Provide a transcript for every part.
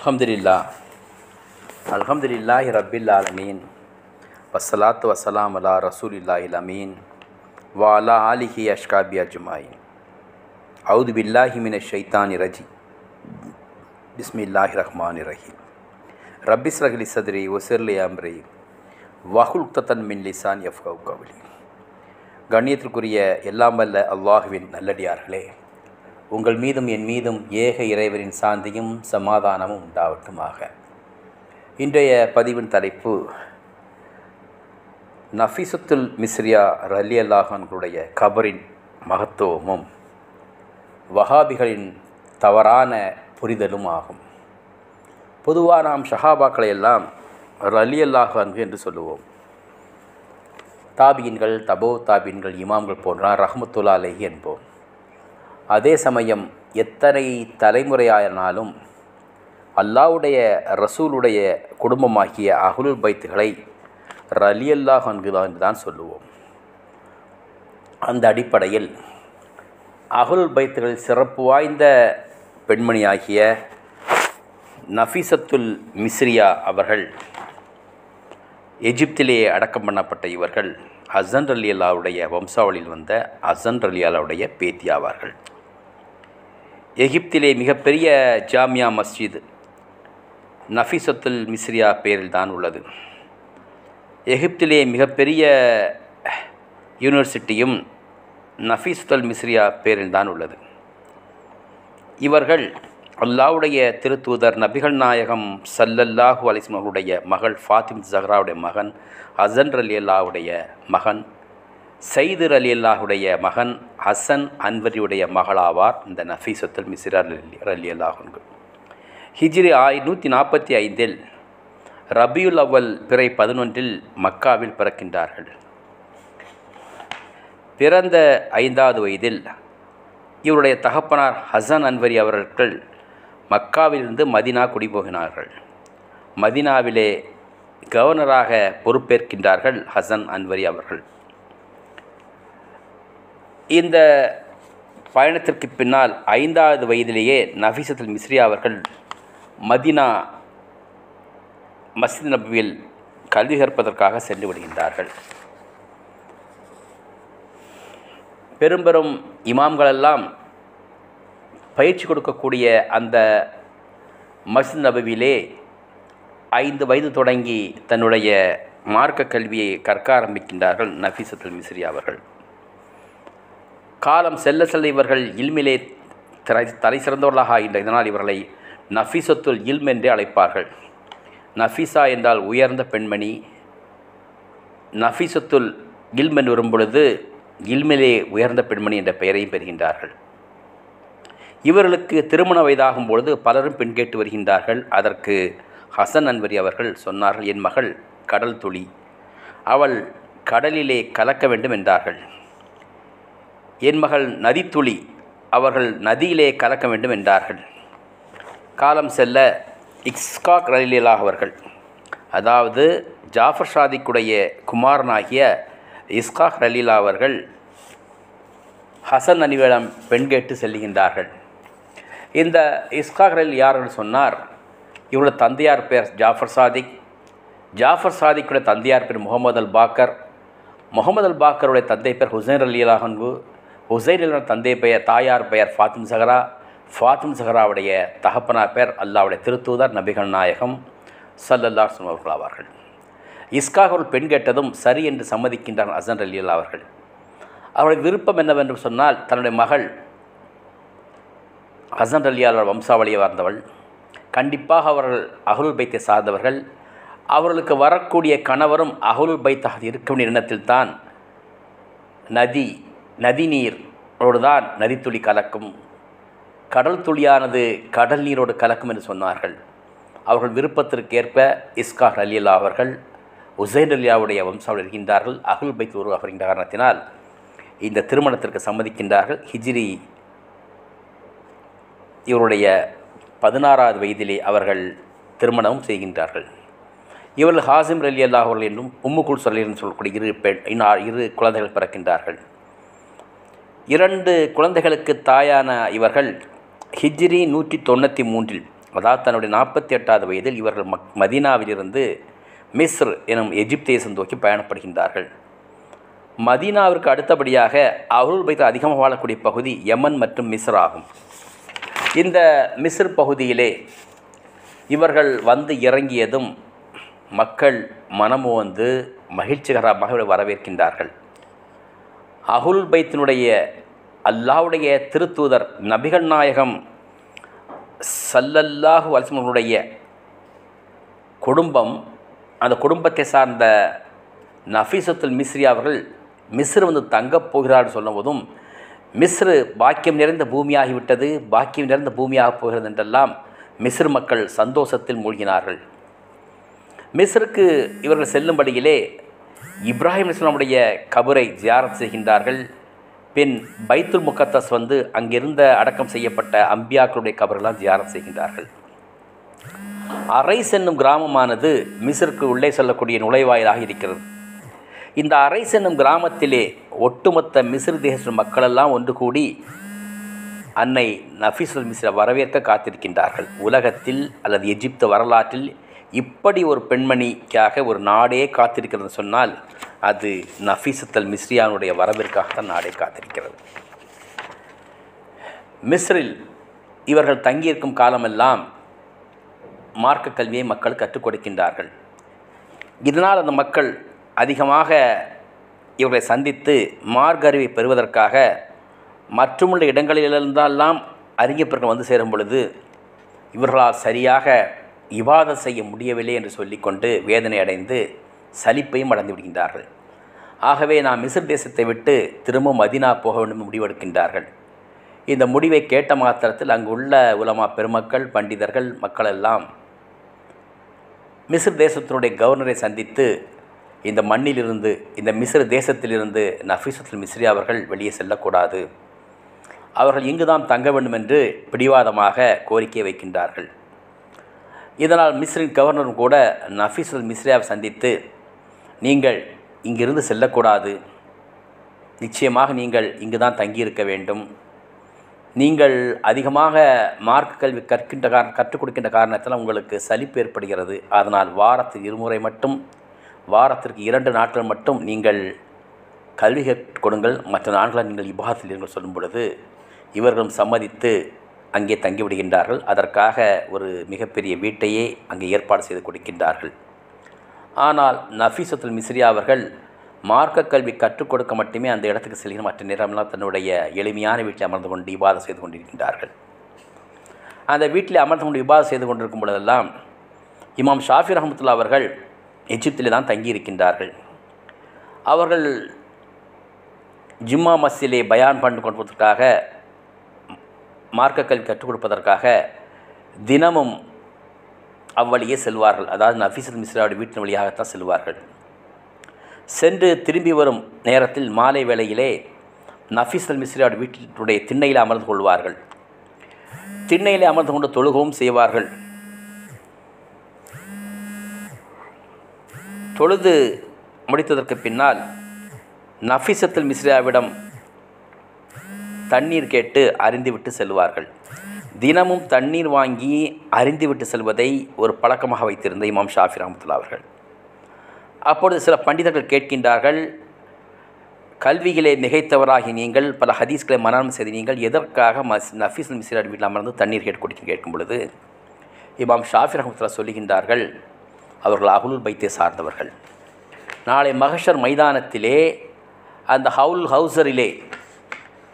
الحمد لله الحمد لله رب العالمين والصلاة والسلام على رسول الله الأمين وعلى آله أشكابي أجمعين أعوذ بالله من الشيطان الرجيم بسم الله الرحمن الرحيم رب اشرح لي صدري وسر لي أمري وحلقة من لسان يفقهوا قولي கண்ணியத்திற்குரிய எல்லாம் வல்ல அல்லாஹுவின் நல்லடியார்களே உங்கள் மீதும் என் மீதும் ஏக இறைவரின் சாந்தியும் சமாதானமும் உண்டாவட்டுமாக இன்றைய பதிவின் தலைப்பு நஃபிசுத்துல் மிஸ்ரியா ரலி அல்லாஹான்களுடைய கபரின் மகத்துவமும் வஹாபிகளின் தவறான புரிதலும் ஆகும் பொதுவாக நாம் ஷஹாபாக்களை எல்லாம் ரலி அல்லாஹான்கு என்று சொல்லுவோம் தாபியின்கள் தபோ தாபியின்கள் இமாம்கள் போன்றார் ரஹமத்துல்லா அலேஹி என்போம் அதே சமயம் எத்தனை தலைமுறையானாலும் அல்லாவுடைய ரசூலுடைய குடும்பமாகிய அகுலுல் பைத்துகளை ரலியல்லாஹ் என்கிறோம் என்று தான் சொல்லுவோம் அந்த அடிப்படையில் அகுல் பைத்துகள் சிறப்பு வாய்ந்த பெண்மணியாகிய நஃபீசத்துல் மிஸ்ரியா அவர்கள் எஜிப்திலேயே அடக்கம் பண்ணப்பட்ட இவர்கள் அசன் ரலியல்லாவுடைய வம்சாவளியில் வந்த அசன் ரலியல்லாவுடைய பேத்தி ஆவார்கள் எகிப்திலே மிகப்பெரிய ஜாமியா மஸ்ஜித் நஃபீசத்துல் மிஸ்ரியா பேரில் தான் உள்ளது எகிப்திலே மிகப்பெரிய யூனிவர்சிட்டியும் நஃபீசத்துல் மிஸ்ரியா பேரில் தான் உள்ளது இவர்கள் அல்லாவுடைய திருத்தூதர் நபிகள் நாயகம் சல்லல்லாஹு அலிஸ்மர்களுடைய மகள் ஃபாத்திம் ஜஹ்ராவுடைய மகன் அசன் ரலியல்லாவுடைய மகன் சைதிர் அலி அல்லாஹுடைய மகன் ஹசன் அன்வரியுடைய மகளாவார் இந்த நஃபீசத்துல் மிசிர் அலி அலி ஹிஜ்ரி ஆய் நூற்றி நாற்பத்தி ஐந்தில் ரபியுல் அவ்வல் பிறை பதினொன்றில் மக்காவில் பிறக்கின்றார்கள் பிறந்த ஐந்தாவது வயதில் இவருடைய தகப்பனார் ஹசன் அன்வரி அவர்கள் மக்காவிலிருந்து மதினா குடிபோகினார்கள் மதினாவிலே கவர்னராக பொறுப்பேற்கின்றார்கள் ஹசன் அன்வரி அவர்கள் இந்த பயணத்திற்கு பின்னால் ஐந்தாவது வயதிலேயே நஃபீசத்துல் மிஸ்ரி அவர்கள் மதினா மஸ்ஜித் நபியில் கல்வி கற்பதற்காக சென்று விடுகின்றார்கள் பெரும்பெரும் இமாம்களெல்லாம் பயிற்சி கொடுக்கக்கூடிய அந்த மஸ்ஜித் நபுவிலே ஐந்து வயது தொடங்கி தன்னுடைய மார்க்க கல்வியை கற்க ஆரம்பிக்கின்றார்கள் நஃபீசத்துல் மிஸ்ரி அவர்கள் காலம் செல்ல செல்ல இவர்கள் இல்மிலே தலை தலை சிறந்தவர்களாக ஆகின்ற இதனால் இவர்களை நஃபீசத்துல் இல்ம் என்றே அழைப்பார்கள் நஃபீசா என்றால் உயர்ந்த பெண்மணி நஃபீசத்துல் இல்ம் என்று வரும்பொழுது இல்மிலே உயர்ந்த பெண்மணி என்ற பெயரையும் பெறுகின்றார்கள் இவர்களுக்கு திருமண வயதாகும் பொழுது பலரும் பெண் கேட்டு வருகின்றார்கள் அதற்கு ஹசன் அன்வரி அவர்கள் சொன்னார்கள் என் மகள் கடல் துளி அவள் கடலிலே கலக்க வேண்டும் என்றார்கள் என் மகள் நதித்துளி அவர்கள் நதியிலே கலக்க வேண்டும் என்றார்கள் காலம் செல்ல இக்ஸ்காக் ரலிலாக அவர்கள் அதாவது ஜாஃபர் ஷாதிக்குடைய குமாரனாகிய இஸ்காக் ரலீலா அவர்கள் ஹசன் அலிவேடம் பெண் கேட்டு செல்கின்றார்கள் இந்த இஸ்காக் ரலீல் யார் என்று சொன்னார் இவரோட தந்தையார் பேர் ஜாஃபர் சாதிக் ஜாஃபர் சாதிக்குடைய தந்தையார் பேர் முகமது அல் பாக்கர் முகமது அல் பாக்கருடைய தந்தை பேர் ஹுசைன் அலி உசைரிலோட தந்தை பெயர் தாயார் பெயர் ஃபாத்திம் சஹரா ஃபாத்திம் சஹராவுடைய தகப்பனார் பெயர் அல்லாவுடைய திருத்தூதர் நபிகள் நாயகம் சல்லல்லாஹ் அவர்கள் ஆவார்கள் இஸ்காக ஒரு பெண் கேட்டதும் சரி என்று சம்மதிக்கின்றார் அசன் அலியல் அவர்கள் அவருடைய விருப்பம் என்னவென்று சொன்னால் தன்னுடைய மகள் ஹசன் அலியாளர் வம்சாவளியை வாழ்ந்தவள் கண்டிப்பாக அவர்கள் அகலுல் பைத்தை சார்ந்தவர்கள் அவர்களுக்கு வரக்கூடிய கணவரும் அகலுல் பைத்தாக இருக்கும் எண்ணத்தில் தான் நதி நதி நீரோடு தான் நதித்துளி கலக்கும் கடல் துளியானது கடல் நீரோடு கலக்கும் என்று சொன்னார்கள் அவர்கள் விருப்பத்திற்கேற்ப இஸ்கார் அலியல்லா அவர்கள் உசைன் அலியாவுடைய வம்சாவில் இருக்கின்றார்கள் அகுல் பைத் அப்படிங்கிற காரணத்தினால் இந்த திருமணத்திற்கு சம்மதிக்கின்றார்கள் ஹிஜ்ரி இவருடைய பதினாறாவது வயதிலே அவர்கள் திருமணம் செய்கின்றார்கள் இவர்கள் ஹாசிம் அலி அல்லாஹர்கள் என்றும் உம்முக்குள் சொல்லி சொல்லக்கூடிய இரு பெண் இரு குழந்தைகள் பிறக்கின்றார்கள் இரண்டு குழந்தைகளுக்கு தாயான இவர்கள் ஹிஜ்ரி நூற்றி தொண்ணூற்றி மூன்றில் அதாவது தன்னுடைய நாற்பத்தி எட்டாவது வயதில் இவர்கள் மக் மதீனாவிலிருந்து மிஸ்ர் எனும் எஜிப்த் தேசம் நோக்கி பயணப்படுகின்றார்கள் மதீனாவிற்கு அடுத்தபடியாக அருள் பைத்த அதிகமாக வாழக்கூடிய பகுதி யமன் மற்றும் மிஸ்ர் ஆகும் இந்த மிஸ்ர் பகுதியிலே இவர்கள் வந்து இறங்கியதும் மக்கள் மனமுவந்து மகிழ்ச்சிகரமாக வரவேற்கின்றார்கள் அகுல் பைத்தினுடைய அல்லாவுடைய திருத்தூதர் நபிகள் நாயகம் சல்லல்லாஹு வல்சமர்களுடைய குடும்பம் அந்த குடும்பத்தை சார்ந்த நஃபீசத்துல் மிஸ்ரி அவர்கள் மிஸ்ரு வந்து தங்கப் போகிறார்னு சொல்லும்போதும் மிஸ்ரு பாக்கியம் நிறைந்த பூமியாகிவிட்டது பாக்கியம் நிறைந்த பூமியாக போகிறது என்றெல்லாம் மிஸ்ர் மக்கள் சந்தோஷத்தில் மூழ்கினார்கள் மிஸ்ருக்கு இவர்கள் செல்லும்படியிலே இப்ராஹிம் இஸ்லாமுடைய கபரை ஜியாரத் செய்கின்றார்கள் பின் பைத்துல் முகத்தஸ் வந்து அங்கிருந்த அடக்கம் செய்யப்பட்ட அம்பியாக்களுடைய கபரெல்லாம் ஜியாரத் செய்கின்றார்கள் அரைஸ் என்னும் கிராமமானது மிசிற்கு உள்ளே செல்லக்கூடிய நுழைவாயிலாக இருக்கிறது இந்த அரைஸ் என்னும் கிராமத்திலே ஒட்டுமொத்த மிசிறு தேச மக்களெல்லாம் ஒன்று கூடி அன்னை நஃபீசுல் மிஸ்ரா வரவேற்க காத்திருக்கின்றார்கள் உலகத்தில் அல்லது எஜிப்து வரலாற்றில் இப்படி ஒரு பெண்மணிக்காக ஒரு நாடே காத்திருக்கிறது சொன்னால் அது நஃபீசத்தல் மிஸ்ரியானுடைய வரவிற்காக தான் நாடே காத்திருக்கிறது மிஸ்ரில் இவர்கள் தங்கியிருக்கும் காலமெல்லாம் மார்க்க கல்வியை மக்கள் கற்றுக் கொடுக்கின்றார்கள் இதனால் அந்த மக்கள் அதிகமாக இவர்களை சந்தித்து மார்க் அறிவை பெறுவதற்காக மற்றுமுள்ள இடங்களிலிருந்தெல்லாம் அறிஞப்பர்கள் வந்து சேரும் பொழுது இவர்களால் சரியாக விவாதம் செய்ய முடியவில்லை என்று சொல்லிக்கொண்டு வேதனை அடைந்து சலிப்பையும் அடைந்து விடுகின்றார்கள் ஆகவே நாம் மிஸ்ர் தேசத்தை விட்டு திரும்பவும் மதினா போக வேண்டும் முடிவெடுக்கின்றார்கள் இந்த முடிவை கேட்ட மாத்திரத்தில் அங்குள்ள உலமா பெருமக்கள் பண்டிதர்கள் மக்களெல்லாம் மிஸ்ர் தேசத்தினுடைய கவர்னரை சந்தித்து இந்த மண்ணிலிருந்து இந்த மிஸ்ர தேசத்திலிருந்து நஃபீசத்துல் மிஸ்ரி அவர்கள் வெளியே செல்லக்கூடாது அவர்கள் இங்குதான் தங்க வேண்டும் என்று பிடிவாதமாக கோரிக்கை வைக்கின்றார்கள் இதனால் மிஸ்ரின் கவர்னரும் கூட அல் மிஸ்ரியாவை சந்தித்து நீங்கள் இங்கிருந்து செல்லக்கூடாது நிச்சயமாக நீங்கள் இங்கு தான் தங்கியிருக்க வேண்டும் நீங்கள் அதிகமாக மார்க் கல்வி கற்கின்ற காரண கற்றுக் கொடுக்கின்ற காரணத்தில் உங்களுக்கு சலிப்பு ஏற்படுகிறது அதனால் வாரத்தில் இருமுறை மட்டும் வாரத்திற்கு இரண்டு நாட்கள் மட்டும் நீங்கள் கல்வி கற்றுக் கொடுங்கள் மற்ற நாட்களை நீங்கள் இபாகத்தில் இருங்கள் சொல்லும் பொழுது இவர்களும் சம்மதித்து அங்கே தங்கிவிடுகின்றார்கள் அதற்காக ஒரு மிகப்பெரிய வீட்டையே அங்கே ஏற்பாடு செய்து கொடுக்கின்றார்கள் ஆனால் நஃபீசத்துல் மிஸ்ரி அவர்கள் மார்க்க கல்வி கற்றுக் கொடுக்க மட்டுமே அந்த இடத்துக்கு செல்கிற மற்ற நேரம்லாம் தன்னுடைய எளிமையான வீட்டில் அமர்ந்து கொண்டு விவாதம் செய்து கொண்டிருக்கின்றார்கள் அந்த வீட்டில் அமர்ந்து கொண்டு விவாதம் செய்து கொண்டிருக்கும் பொழுதெல்லாம் இமாம் ஷாஃபி ரஹமத்துல்லா அவர்கள் எஜிப்தில் தான் தங்கியிருக்கின்றார்கள் அவர்கள் ஜிம்மா மஸ்ஜிலே பயான் பண்ணு கொண்டதற்காக மார்க்கக்கல் கற்றுக் கொடுப்பதற்காக தினமும் அவ்வழியே செல்வார்கள் அதாவது நஃபீசத் மிஸ்ராவுடைய வீட்டின் வழியாகத்தான் செல்வார்கள் சென்று திரும்பி வரும் நேரத்தில் மாலை வேளையிலே நஃபீசல் மிஸ்ராவுடைய வீட்டினுடைய திண்ணையில் அமர்ந்து கொள்வார்கள் திண்ணையில் அமர்ந்து கொண்டு தொழுகவும் செய்வார்கள் தொழுது முடித்ததற்கு பின்னால் நஃபீசத்தில் மிஸ்ராவிடம் தண்ணீர் கேட்டு அறிந்துவிட்டு செல்வார்கள் தினமும் தண்ணீர் வாங்கி அறிந்துவிட்டு செல்வதை ஒரு பழக்கமாக வைத்திருந்த இமாம் ஷாஃபி ரஹமத்துல்லா அவர்கள் அப்பொழுது சில பண்டிதர்கள் கேட்கின்றார்கள் கல்வியிலே மிகைத்தவராகி நீங்கள் பல ஹதீஸ்களை மனநம் செய்து நீங்கள் எதற்காக மஸ் நஃபீஸ் மிஸ்ரா வீட்டில் அமர்ந்து தண்ணீர் கேட்டு குடிக்க கேட்கும் பொழுது இமாம் ஷாஃபி ரஹமத்துல்லா சொல்லுகின்றார்கள் அவர்கள் அகுலூர் பைத்திய சார்ந்தவர்கள் நாளை மகஷர் மைதானத்திலே அந்த ஹவுல் ஹவுசரிலே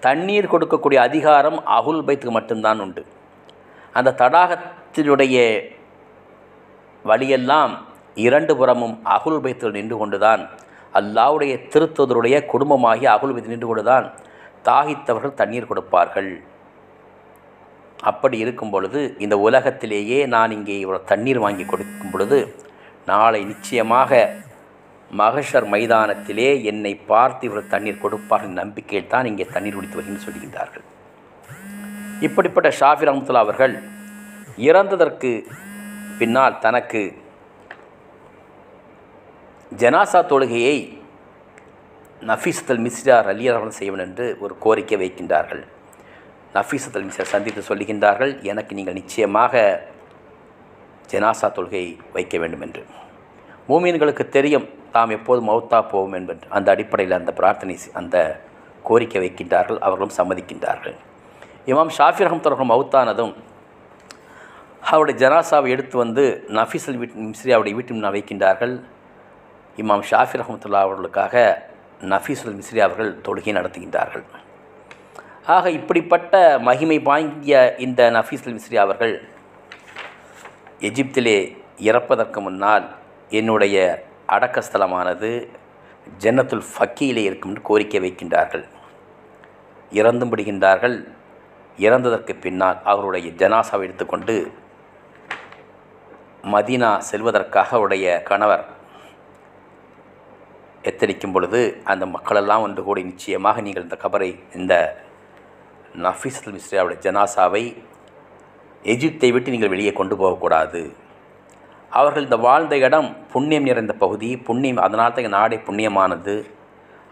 தண்ணீர் கொடுக்கக்கூடிய அதிகாரம் அகுல் பைத்துக்கு மட்டும்தான் உண்டு அந்த தடாகத்தினுடைய வழியெல்லாம் இரண்டு புறமும் அகுல் பைத்தில் நின்று கொண்டுதான் அல்லாவுடைய திருத்துவதருடைய குடும்பமாகி அகுல் பைத்து நின்று கொண்டுதான் தாகித்தவர்கள் தண்ணீர் கொடுப்பார்கள் அப்படி இருக்கும் பொழுது இந்த உலகத்திலேயே நான் இங்கே இவ்வளோ தண்ணீர் வாங்கி கொடுக்கும் பொழுது நாளை நிச்சயமாக மகஷர் மைதானத்திலே என்னை பார்த்து இவர்கள் தண்ணீர் கொடுப்பார்கள் நம்பிக்கையில் தான் இங்கே தண்ணீர் குடித்து வருகின்றன சொல்லுகின்றார்கள் இப்படிப்பட்ட ஷாஃபி ரஹமத்துல்லா அவர்கள் இறந்ததற்கு பின்னால் தனக்கு ஜனாசா தொழுகையை நஃபீசத்தல் மிஸ்ரார் அலி அவர்கள் செய்வன் என்று ஒரு கோரிக்கை வைக்கின்றார்கள் நஃபீசத்தல் மிஸ்ரார் சந்தித்து சொல்லுகின்றார்கள் எனக்கு நீங்கள் நிச்சயமாக ஜனாசா தொழுகை வைக்க வேண்டும் என்று மூமீன்களுக்கு தெரியும் தாம் எப்போது மௌத்தா போவோம் என்பது அந்த அடிப்படையில் அந்த பிரார்த்தனை அந்த கோரிக்கை வைக்கின்றார்கள் அவர்களும் சம்மதிக்கின்றார்கள் இமாம் ஷாஃபி ரஹமத்துலகம் மவுத்தானதும் அவருடைய ஜனாசாவை எடுத்து வந்து நஃபீசல் வீட் மிஸ்ரி அவருடைய வீட்டில் நான் வைக்கின்றார்கள் இமாம் ஷாஃபி ரஹமத்துல்லா அவர்களுக்காக நஃபீசுல் மிஸ்ரி அவர்கள் தொழுகை நடத்துகின்றார்கள் ஆக இப்படிப்பட்ட மகிமை வாங்கிய இந்த நஃபீசுல் மிஸ்ரி அவர்கள் எஜிப்திலே இறப்பதற்கு முன்னால் என்னுடைய அடக்கஸ்தலமானது ஜன்னத்துல் ஃபக்கீலே இருக்கும் என்று கோரிக்கை வைக்கின்றார்கள் இறந்தும் விடுகின்றார்கள் இறந்ததற்கு பின்னால் அவருடைய ஜனாசாவை எடுத்துக்கொண்டு மதீனா செல்வதற்காக அவருடைய கணவர் எத்தரிக்கும் பொழுது அந்த மக்களெல்லாம் ஒன்று கூடி நிச்சயமாக நீங்கள் இந்த கபரை இந்த நஃபீஸ் மிஸ்ரியாவுடைய ஜனாசாவை எஜிப்தை விட்டு நீங்கள் வெளியே கொண்டு போகக்கூடாது அவர்கள் இந்த வாழ்ந்த இடம் புண்ணியம் நிறைந்த பகுதி புண்ணியம் அதனால் தான் நாடே புண்ணியமானது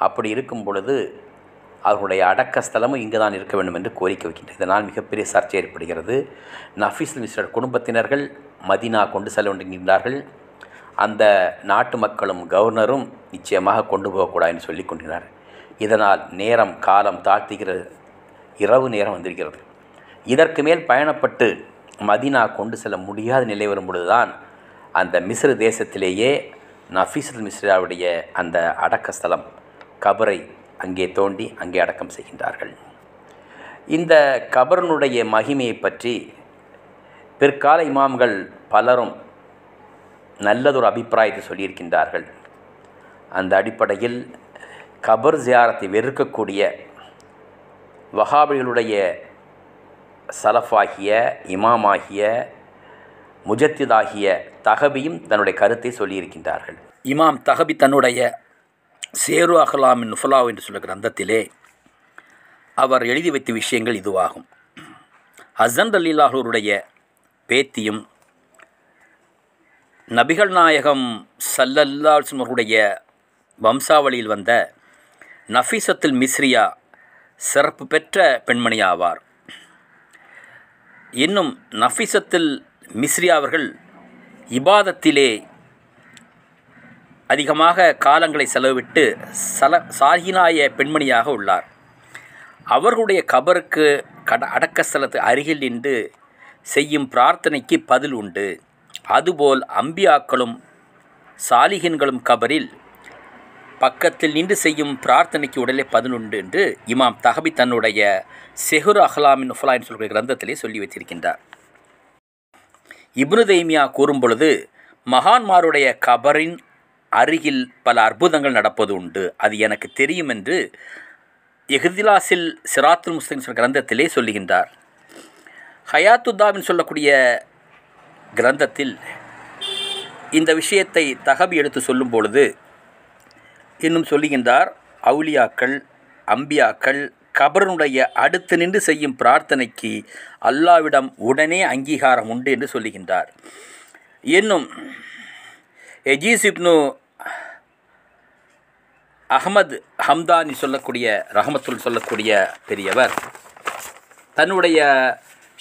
அப்படி இருக்கும் பொழுது அவர்களுடைய அடக்க ஸ்தலமும் இங்கே தான் இருக்க வேண்டும் என்று கோரிக்கை வைக்கின்றது இதனால் மிகப்பெரிய சர்ச்சை ஏற்படுகிறது நஃபீஸ் மிஸ்டர் குடும்பத்தினர்கள் மதினா கொண்டு செல்ல வேண்டுகின்றார்கள் அந்த நாட்டு மக்களும் கவர்னரும் நிச்சயமாக கொண்டு போகக்கூடாதுன்னு சொல்லி கொண்டிருந்தார் இதனால் நேரம் காலம் தாழ்த்துகிற இரவு நேரம் வந்திருக்கிறது இதற்கு மேல் பயணப்பட்டு மதினா கொண்டு செல்ல முடியாத நிலை வரும்பொழுதுதான் அந்த மிஸ்ர தேசத்திலேயே நஃபீசுல் மிஸ்ராவுடைய அந்த அடக்கஸ்தலம் கபரை அங்கே தோண்டி அங்கே அடக்கம் செய்கின்றார்கள் இந்த கபரனுடைய மகிமையை பற்றி பிற்கால இமாம்கள் பலரும் நல்லதொரு அபிப்பிராயத்தை சொல்லியிருக்கின்றார்கள் அந்த அடிப்படையில் கபர் ஜியாரத்தை வெறுக்கக்கூடிய வகாபிகளுடைய சலஃபாகிய இமாமாகிய முஜத்திதாகிய தகபியும் தன்னுடைய கருத்தை சொல்லியிருக்கின்றார்கள் இமாம் தகபி தன்னுடைய சேரு அகலாமின் நுஃபலா என்று சொல்ல கிரந்தத்திலே அவர் எழுதி வைத்த விஷயங்கள் இதுவாகும் ஹசன் அலிலாகூருடைய பேத்தியும் நபிகள் நாயகம் சல்லல்லா சுமருடைய வம்சாவளியில் வந்த நஃபீசத்துல் மிஸ்ரியா சிறப்பு பெற்ற பெண்மணி ஆவார் இன்னும் நஃபீசத்தில் மிஸ்ரி அவர்கள் இபாதத்திலே அதிகமாக காலங்களை செலவிட்டு சல சாகினாய பெண்மணியாக உள்ளார் அவர்களுடைய கபருக்கு கட அடக்க ஸ்தலத்து அருகில் நின்று செய்யும் பிரார்த்தனைக்கு பதில் உண்டு அதுபோல் அம்பியாக்களும் சாலிகின்களும் கபரில் பக்கத்தில் நின்று செய்யும் பிரார்த்தனைக்கு உடலே பதில் உண்டு என்று இமாம் தஹபி தன்னுடைய செஹுர் அஹ்லாமின் நுஃபலா என்று சொல்கிற கிரந்தத்திலே சொல்லி வைத்திருக்கின்றார் இப்னு தைமியா கூறும் பொழுது மகான்மாருடைய கபரின் அருகில் பல அற்புதங்கள் நடப்பது உண்டு அது எனக்கு தெரியும் என்று எஹ்திலாசில் சிராத்துல் முஸ்லிம் கிரந்தத்திலே சொல்லுகின்றார் ஹயாத்துதாவின் சொல்லக்கூடிய கிரந்தத்தில் இந்த விஷயத்தை தகவி எடுத்து சொல்லும் பொழுது இன்னும் சொல்லுகின்றார் அவுலியாக்கள் அம்பியாக்கள் கபருனுடைய அடுத்து நின்று செய்யும் பிரார்த்தனைக்கு அல்லாவிடம் உடனே அங்கீகாரம் உண்டு என்று சொல்லுகின்றார் இன்னும் எஜிசிப்னு அகமது ஹம்தானி சொல்லக்கூடிய ரஹமத்துல் சொல்லக்கூடிய பெரியவர் தன்னுடைய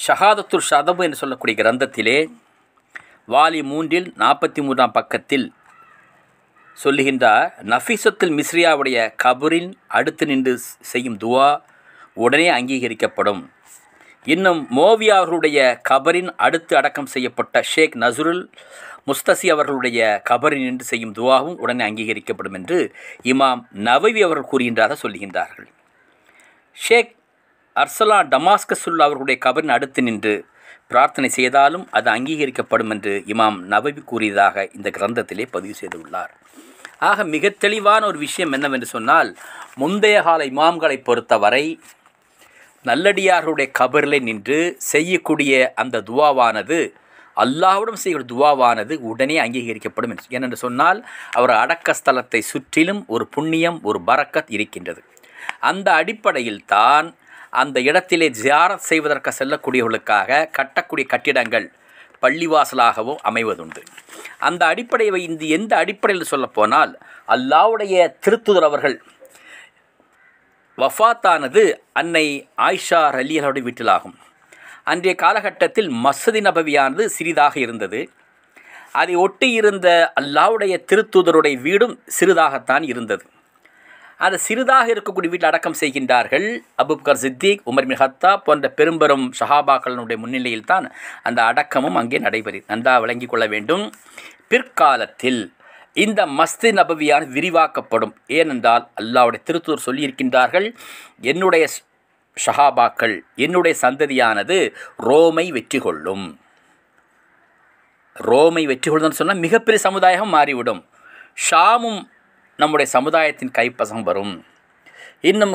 ஷஹாதத்துல் ஷதபு என்று சொல்லக்கூடிய கிரந்தத்திலே வாலி மூன்றில் நாற்பத்தி மூன்றாம் பக்கத்தில் சொல்லுகின்றார் நஃபீசத்துல் மிஸ்ரியாவுடைய கபரின் அடுத்து நின்று செய்யும் துவா உடனே அங்கீகரிக்கப்படும் இன்னும் மோவி அவர்களுடைய கபரின் அடுத்து அடக்கம் செய்யப்பட்ட ஷேக் நசுருல் முஸ்தசி அவர்களுடைய கபரின் நின்று செய்யும் துவாவும் உடனே அங்கீகரிக்கப்படும் என்று இமாம் நவவி அவர்கள் கூறுகின்றதாக சொல்லுகின்றார்கள் ஷேக் அர்சலா டமாஸ்கசுல்லா அவர்களுடைய கபரின் அடுத்து நின்று பிரார்த்தனை செய்தாலும் அது அங்கீகரிக்கப்படும் என்று இமாம் நவவி கூறியதாக இந்த கிரந்தத்திலே பதிவு செய்துள்ளார் ஆக மிக தெளிவான ஒரு விஷயம் என்னவென்று சொன்னால் முந்தைய கால இமாம்களை பொறுத்தவரை நல்லடியார்களுடைய கபரில் நின்று செய்யக்கூடிய அந்த துவாவானது அல்லாவுடன் செய்கிற துவாவானது உடனே அங்கீகரிக்கப்படும் என்று ஏனென்று சொன்னால் அவர் அடக்கஸ்தலத்தை சுற்றிலும் ஒரு புண்ணியம் ஒரு பறக்கத் இருக்கின்றது அந்த அடிப்படையில் தான் அந்த இடத்திலே ஜியாரத் செய்வதற்கு செல்லக்கூடியவர்களுக்காக கட்டக்கூடிய கட்டிடங்கள் பள்ளிவாசலாகவும் அமைவதுண்டு அந்த அடிப்படையை இந்த எந்த அடிப்படையில் சொல்லப்போனால் அல்லாவுடைய திருத்துதர் அவர்கள் வஃபாத்தானது அன்னை ஆயிஷா அலி வீட்டிலாகும் அன்றைய காலகட்டத்தில் மசதி நபவியானது சிறிதாக இருந்தது அதை ஒட்டி இருந்த அல்லாவுடைய திருத்துதருடைய வீடும் சிறிதாகத்தான் இருந்தது அது சிறிதாக இருக்கக்கூடிய வீட்டில் அடக்கம் செய்கின்றார்கள் அபுப்கர் சித்திக் உமர் மின் போன்ற பெரும்பெரும் சஹாபாக்களினுடைய முன்னிலையில் தான் அந்த அடக்கமும் அங்கே நடைபெறு நன்றாக விளங்கி கொள்ள வேண்டும் பிற்காலத்தில் இந்த மஸ்தி நபவியான் விரிவாக்கப்படும் ஏனென்றால் அல்லாவுடைய திருத்தூர் சொல்லியிருக்கின்றார்கள் என்னுடைய ஷஹாபாக்கள் என்னுடைய சந்ததியானது ரோமை வெற்றி கொள்ளும் ரோமை வெற்றி கொள்ளும் சொன்னால் மிகப்பெரிய சமுதாயம் மாறிவிடும் ஷாமும் நம்முடைய சமுதாயத்தின் கைப்பசம் வரும் இன்னும்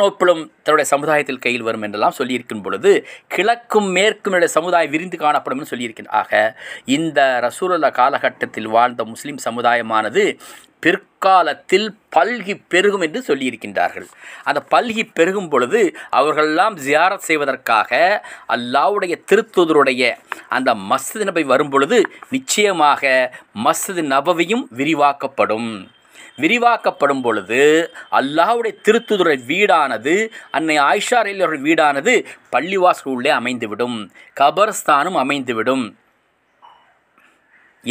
நோப்பிலும் தன்னுடைய சமுதாயத்தில் கையில் வரும் என்றெல்லாம் சொல்லியிருக்கும் பொழுது கிழக்கும் மேற்கும் சமுதாயம் விரிந்து காணப்படும் சொல்லியிருக்கேன் ஆக இந்த ரசூலுல்லா காலகட்டத்தில் வாழ்ந்த முஸ்லீம் சமுதாயமானது பிற்காலத்தில் பல்கி பெருகும் என்று சொல்லியிருக்கின்றார்கள் அந்த பல்கி பெருகும் பொழுது அவர்களெல்லாம் ஜியாரத் செய்வதற்காக அல்லாவுடைய திருத்தூதருடைய அந்த மஸ்தி நபை வரும் பொழுது நிச்சயமாக மஸ்தி நபவையும் விரிவாக்கப்படும் விரிவாக்கப்படும் பொழுது அல்லாஹுடைய திருத்துதுறை வீடானது அன்னை ஆயிஷா ரயிலோட வீடானது பள்ளிவாசல் உள்ளே அமைந்துவிடும் கபர்ஸ்தானும் அமைந்துவிடும்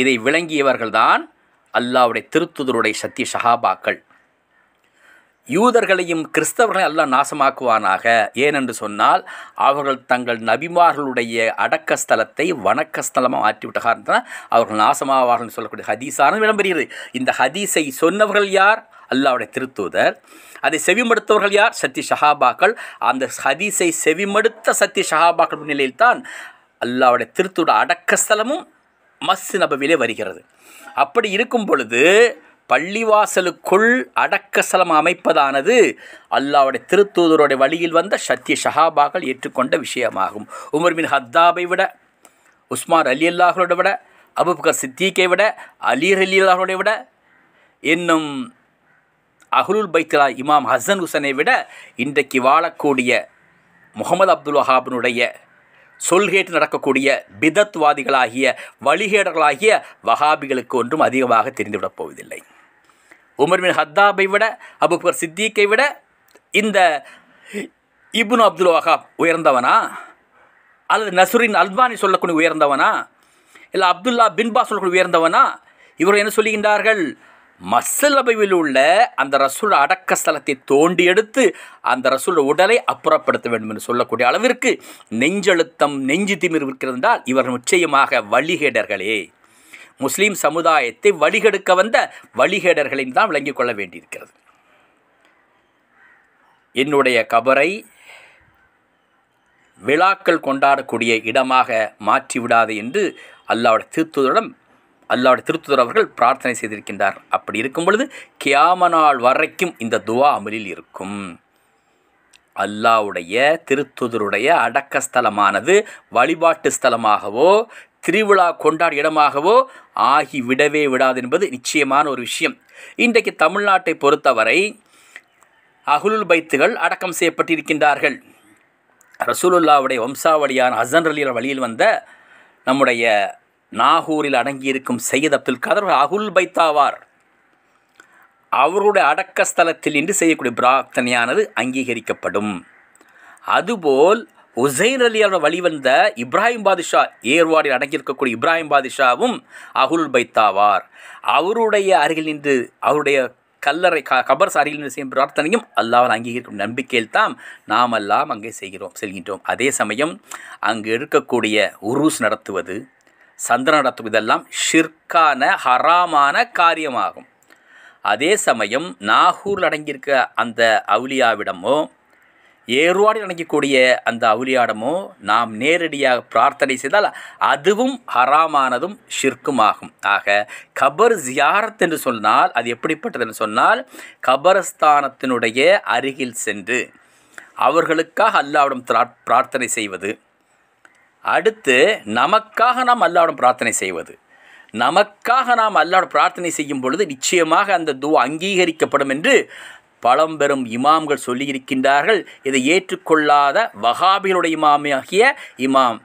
இதை விளங்கியவர்கள்தான் அல்லாவுடைய திருத்துதருடைய சத்திய சகாபாக்கள் யூதர்களையும் கிறிஸ்தவர்களையும் எல்லாம் நாசமாக்குவானாக ஏனென்று சொன்னால் அவர்கள் தங்கள் நபிமார்களுடைய அடக்க ஸ்தலத்தை வணக்க ஸ்தலமாக ஆற்றிவிட்ட அவர்கள் நாசமாவார்கள் சொல்லக்கூடிய ஹதீஸானது இடம்பெறுகிறது இந்த ஹதீஸை சொன்னவர்கள் யார் அல்லாவுடைய திருத்தூதர் அதை செவிமடுத்தவர்கள் யார் சத்தி ஷஹாபாக்கள் அந்த ஹதீஸை செவிமடுத்த சத்தி ஷஹாபாக்கள் முன்னிலையில் தான் அல்லாவுடைய திருத்தூட அடக்கஸ்தலமும் மஸ் நபவிலே வருகிறது அப்படி இருக்கும் பொழுது பள்ளிவாசலுக்குள் அடக்கசலம் அமைப்பதானது அல்லாவுடைய திருத்தூதருடைய வழியில் வந்த சத்திய ஷஹாபாக்கள் ஏற்றுக்கொண்ட விஷயமாகும் உமர் மின் ஹத்தாபை விட உஸ்மான் அலி அல்லாஹரோட விட அபுபக்கர் சித்திக்கை விட அலீர் அலி அல்லாஹரோட விட இன்னும் அஹ்லுல் பைத்லா இமாம் ஹசன் ஹுசனை விட இன்றைக்கு வாழக்கூடிய முகமது அப்துல் வஹாபினுடைய சொல்கேட்டு நடக்கக்கூடிய பிதத்வாதிகளாகிய வழிகேடர்களாகிய வஹாபிகளுக்கு ஒன்றும் அதிகமாக தெரிந்துவிடப் போவதில்லை உமர் பின் ஹத்தாபை விட அபுபர் சித்திக்கை விட இந்த இப்னு அப்துல் வஹாப் உயர்ந்தவனா அல்லது நசுரின் அல்வானி சொல்லக்கூடிய உயர்ந்தவனா இல்லை அப்துல்லா பின்பா சொல்லக்கூடிய உயர்ந்தவனா இவர்கள் என்ன சொல்லுகின்றார்கள் மசலபையில் உள்ள அந்த ரசூல் அடக்க ஸ்தலத்தை தோண்டி எடுத்து அந்த ரசூல் உடலை அப்புறப்படுத்த வேண்டும் என்று சொல்லக்கூடிய அளவிற்கு நெஞ்சழுத்தம் நெஞ்சு திமிர் இருக்கிறது என்றால் இவர்கள் நிச்சயமாக வழிகேடர்களே முஸ்லீம் சமுதாயத்தை வழிகெடுக்க வந்த வழிகேடர்களையும் தான் விளங்கிக் கொள்ள வேண்டியிருக்கிறது என்னுடைய கபரை விழாக்கள் கொண்டாடக்கூடிய இடமாக மாற்றிவிடாது என்று அல்லாவோட திருத்துதலம் அல்லாவோட திருத்துதர் அவர்கள் பிரார்த்தனை செய்திருக்கின்றார் அப்படி இருக்கும் பொழுது கியாம நாள் வரைக்கும் இந்த துவா அமலில் இருக்கும் அல்லாவுடைய திருத்துதருடைய அடக்க ஸ்தலமானது வழிபாட்டு ஸ்தலமாகவோ திருவிழா கொண்டாட இடமாகவோ ஆகி விடவே விடாது என்பது நிச்சயமான ஒரு விஷயம் இன்றைக்கு தமிழ்நாட்டை பொறுத்தவரை அகுலுல் பைத்துகள் அடக்கம் செய்யப்பட்டிருக்கின்றார்கள் ரசூலுல்லாவுடைய வம்சாவளியான ஹசன் அலியில் வழியில் வந்த நம்முடைய நாகூரில் அடங்கியிருக்கும் சையத் அப்துல் கதர் அகுல் பைத்தாவார் அவருடைய அடக்க ஸ்தலத்தில் இன்று செய்யக்கூடிய பிரார்த்தனையானது அங்கீகரிக்கப்படும் அதுபோல் உசைன் அலியாவோட வழிவந்த இப்ராஹிம் பாதிஷா ஏர்வாடில் அடங்கியிருக்கக்கூடிய இப்ராஹிம் பாதிஷாவும் அகுல் பைத்தாவார் அவருடைய அருகில் நின்று அவருடைய கல்லறை க கபர் சாரியில் செய்யும் பிரார்த்தனையும் அல்லாவால் அங்கீகரிக்கும் நம்பிக்கையில் தான் நாம் எல்லாம் அங்கே செய்கிறோம் செல்கின்றோம் அதே சமயம் அங்கு இருக்கக்கூடிய உருஸ் நடத்துவது சந்திரன் நடத்துவது இதெல்லாம் ஷிர்கான ஹராமான காரியமாகும் அதே சமயம் நாகூரில் அடங்கியிருக்க அந்த அவுலியாவிடமோ ஏறுவாடி நினைக்கக்கூடிய அந்த அவுளியாடமோ நாம் நேரடியாக பிரார்த்தனை செய்தால் அதுவும் ஹராமானதும் ஷிர்க்குமாகும் ஆகும் ஆக கபர் ஜியாரத் என்று சொன்னால் அது எப்படிப்பட்டது என்று சொன்னால் கபரஸ்தானத்தினுடைய அருகில் சென்று அவர்களுக்காக அல்லாவிடம் பிரார்த்தனை செய்வது அடுத்து நமக்காக நாம் அல்லாவிடம் பிரார்த்தனை செய்வது நமக்காக நாம் அல்லாவிடம் பிரார்த்தனை செய்யும் பொழுது நிச்சயமாக அந்த துவா அங்கீகரிக்கப்படும் என்று பழம்பெரும் இமாம்கள் சொல்லியிருக்கின்றார்கள் இதை ஏற்றுக்கொள்ளாத வஹாபிகளுடைய இமாமியாகிய இமாம்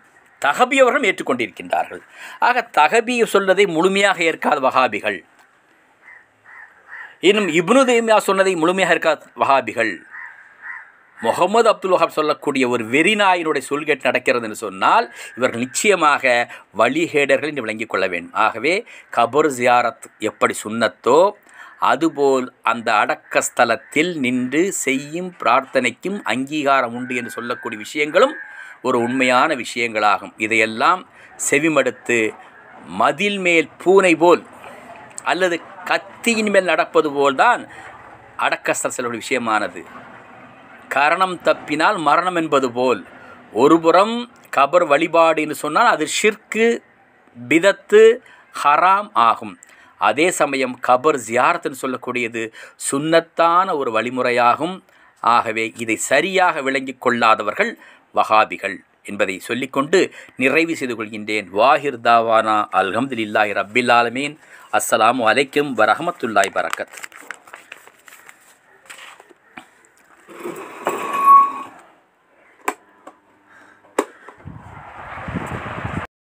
தகபி அவர்களும் ஏற்றுக்கொண்டிருக்கின்றார்கள் ஆக தகபி சொன்னதை முழுமையாக ஏற்காத வகாபிகள் இன்னும் இப்னு தெய்மியா சொன்னதை முழுமையாக ஏற்காத வகாபிகள் முகமது அப்துல் வஹாப் சொல்லக்கூடிய ஒரு வெறிநாயினுடைய சொல்கேட் நடக்கிறது என்று சொன்னால் இவர்கள் நிச்சயமாக வழிகேடர்கள் என்று விளங்கிக் கொள்ள வேண்டும் ஆகவே கபர் ஜியாரத் எப்படி சுண்ணத்தோ அதுபோல் அந்த அடக்கஸ்தலத்தில் நின்று செய்யும் பிரார்த்தனைக்கும் அங்கீகாரம் உண்டு என்று சொல்லக்கூடிய விஷயங்களும் ஒரு உண்மையான விஷயங்களாகும் இதையெல்லாம் செவிமடுத்து மதில் மேல் பூனை போல் அல்லது கத்தியின் மேல் நடப்பது போல்தான் அடக்கஸ்தலத்தினுடைய விஷயமானது கரணம் தப்பினால் மரணம் என்பது போல் ஒருபுறம் கபர் வழிபாடு என்று சொன்னால் அது ஷிர்கு பிதத்து ஹராம் ஆகும் அதே சமயம் கபர் ஜியாரத்துன்னு சொல்லக்கூடியது சுன்னத்தான ஒரு வழிமுறையாகும் ஆகவே இதை சரியாக விளங்கி கொள்ளாதவர்கள் வகாபிகள் என்பதை சொல்லிக்கொண்டு நிறைவு செய்து கொள்கின்றேன் வாஹிர் தாவானா அல்ஹம்துலில்லாஹி ரப்பில் ஆலமீன் அஸ்ஸலாமு அலைக்கும் வரஹமத்துல்லாய் பரக்கத்